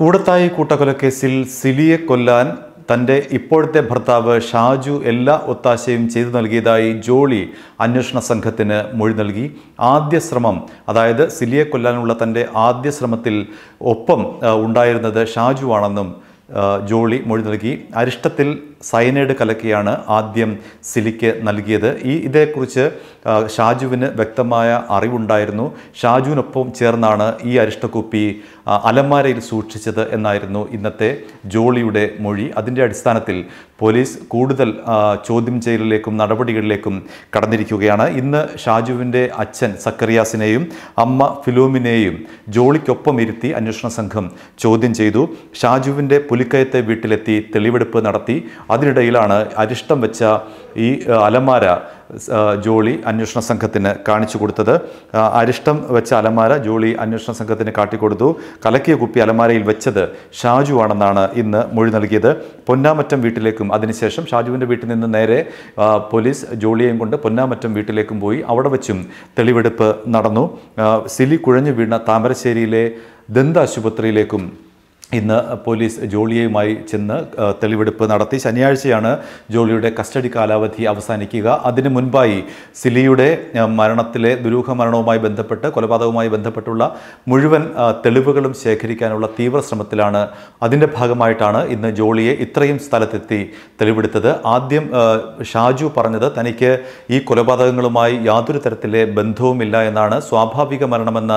കൂടത്തായി കൂട്ടക്കൊലക്കേസിൽ സിലിയെ കൊല്ലാൻ തൻ്റെ ഇപ്പോഴത്തെ ഭർത്താവ് ഷാജു എല്ലാ ഒത്താശയും ചെയ്തു നൽകിയതായി ജോളി അന്വേഷണ സംഘത്തിന് മൊഴി നൽകി ആദ്യ ശ്രമം അതായത് സിലിയെ കൊല്ലാനുള്ള തൻ്റെ ആദ്യ ശ്രമത്തിൽ ഒപ്പം ഉണ്ടായിരുന്നത് ഷാജു ആണെന്നും ജോളി മൊഴി നൽകി അരിഷ്ടത്തിൽ സയനൈഡ് കലക്കിയാണ് ആദ്യം സിലിക്ക് നൽകിയത് ഈ ഇതേക്കുറിച്ച് ഷാജുവിന് വ്യക്തമായ അറിവുണ്ടായിരുന്നു ഷാജുവിനൊപ്പം ചേർന്നാണ് ഈ അരിഷ്ടക്കുപ്പി അലമാരയിൽ സൂക്ഷിച്ചത് എന്നായിരുന്നു ഇന്നത്തെ ജോളിയുടെ മൊഴി അതിൻ്റെ അടിസ്ഥാനത്തിൽ പോലീസ് കൂടുതൽ ചോദ്യം ചെയ്യലിലേക്കും നടപടികളിലേക്കും കടന്നിരിക്കുകയാണ് ഇന്ന് ഷാജുവിൻ്റെ അച്ഛൻ സക്കറിയാസിനെയും അമ്മ ഫിലോമിനെയും ജോളിക്കൊപ്പം ഇരുത്തി അന്വേഷണ സംഘം ചോദ്യം ചെയ്തു ഷാജുവിൻ്റെ പുലിക്കയത്തെ വീട്ടിലെത്തി തെളിവെടുപ്പ് നടത്തി അതിനിടയിലാണ് അരിഷ്ടം വെച്ച ഈ അലമാര ജോളി അന്വേഷണ സംഘത്തിന് കാണിച്ചു കൊടുത്തത് അരിഷ്ടം വെച്ച അലമാര ജോളി അന്വേഷണ സംഘത്തിന് കാട്ടിക്കൊടുത്തു കലക്കിയ കുപ്പി അലമാരയിൽ വെച്ചത് ഷാജു ആണെന്നാണ് ഇന്ന് മൊഴി നൽകിയത് പൊന്നാമറ്റം വീട്ടിലേക്കും അതിനുശേഷം ഷാജുവിൻ്റെ വീട്ടിൽ നിന്ന് നേരെ പോലീസ് ജോളിയെയും കൊണ്ട് പൊന്നാമറ്റം വീട്ടിലേക്കും പോയി അവിടെ വെച്ചും തെളിവെടുപ്പ് നടന്നു സിലി കുഴഞ്ഞു വീണ താമരശ്ശേരിയിലെ ദന്താശുപത്രിയിലേക്കും ഇന്ന് പോലീസ് ജോളിയുമായി ചെന്ന് തെളിവെടുപ്പ് നടത്തി ശനിയാഴ്ചയാണ് ജോളിയുടെ കസ്റ്റഡി കാലാവധി അവസാനിക്കുക അതിനു മുൻപായി സിലിയുടെ മരണത്തിലെ ദുരൂഹ മരണവുമായി ബന്ധപ്പെട്ട് കൊലപാതകവുമായി ബന്ധപ്പെട്ടുള്ള മുഴുവൻ തെളിവുകളും ശേഖരിക്കാനുള്ള തീവ്ര ശ്രമത്തിലാണ് അതിൻ്റെ ഭാഗമായിട്ടാണ് ഇന്ന് ജോളിയെ ഇത്രയും സ്ഥലത്തെത്തി തെളിവെടുത്തത് ആദ്യം ഷാജു പറഞ്ഞത് തനിക്ക് ഈ കൊലപാതകങ്ങളുമായി യാതൊരു തരത്തിലെ ബന്ധവുമില്ല എന്നാണ് സ്വാഭാവിക മരണമെന്ന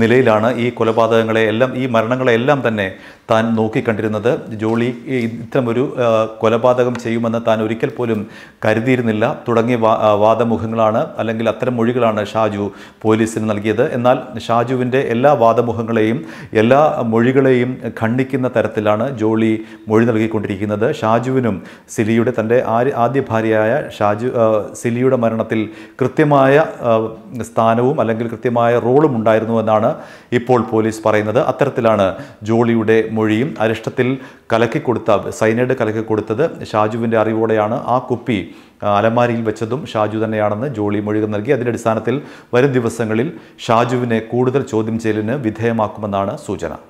നിലയിലാണ് ഈ കൊലപാതകങ്ങളെ എല്ലാം ഈ മരണങ്ങളെല്ലാം തന്നെ താൻ നോക്കിക്കണ്ടിരുന്നത് ജോളി ഇത്തരമൊരു കൊലപാതകം ചെയ്യുമെന്ന് താൻ ഒരിക്കൽ പോലും കരുതിയിരുന്നില്ല തുടങ്ങിയ വാദമുഖങ്ങളാണ് അല്ലെങ്കിൽ അത്തരം മൊഴികളാണ് ഷാജു പോലീസിന് നൽകിയത് എന്നാൽ ഷാജുവിൻ്റെ എല്ലാ വാദമുഖങ്ങളെയും എല്ലാ മൊഴികളെയും ഖണ്ഡിക്കുന്ന തരത്തിലാണ് ജോളി മൊഴി നൽകിക്കൊണ്ടിരിക്കുന്നത് ഷാജുവിനും സിലിയുടെ തൻ്റെ ആദ്യ ഭാര്യയായ ഷാജു സിലിയുടെ മരണത്തിൽ കൃത്യമായ സ്ഥാനവും അല്ലെങ്കിൽ കൃത്യമായ റോളും ഉണ്ടായിരുന്നു എന്നാണ് ഇപ്പോൾ പോലീസ് പറയുന്നത് അത്തരത്തിലാണ് ജോളിയുടെ മൊഴിയും അരിഷ്ടത്തിൽ കലക്കി കൊടുത്ത സൈനൈഡ് കലക്കി കൊടുത്തത് ഷാജുവിൻ്റെ അറിവോടെയാണ് ആ കുപ്പി അലമാരിയിൽ വെച്ചതും ഷാജു തന്നെയാണെന്ന് ജോളി മൊഴികൾ നൽകി അതിൻ്റെ അടിസ്ഥാനത്തിൽ വരും ദിവസങ്ങളിൽ ഷാജുവിനെ കൂടുതൽ ചോദ്യം ചെയ്യലിന് വിധേയമാക്കുമെന്നാണ് സൂചന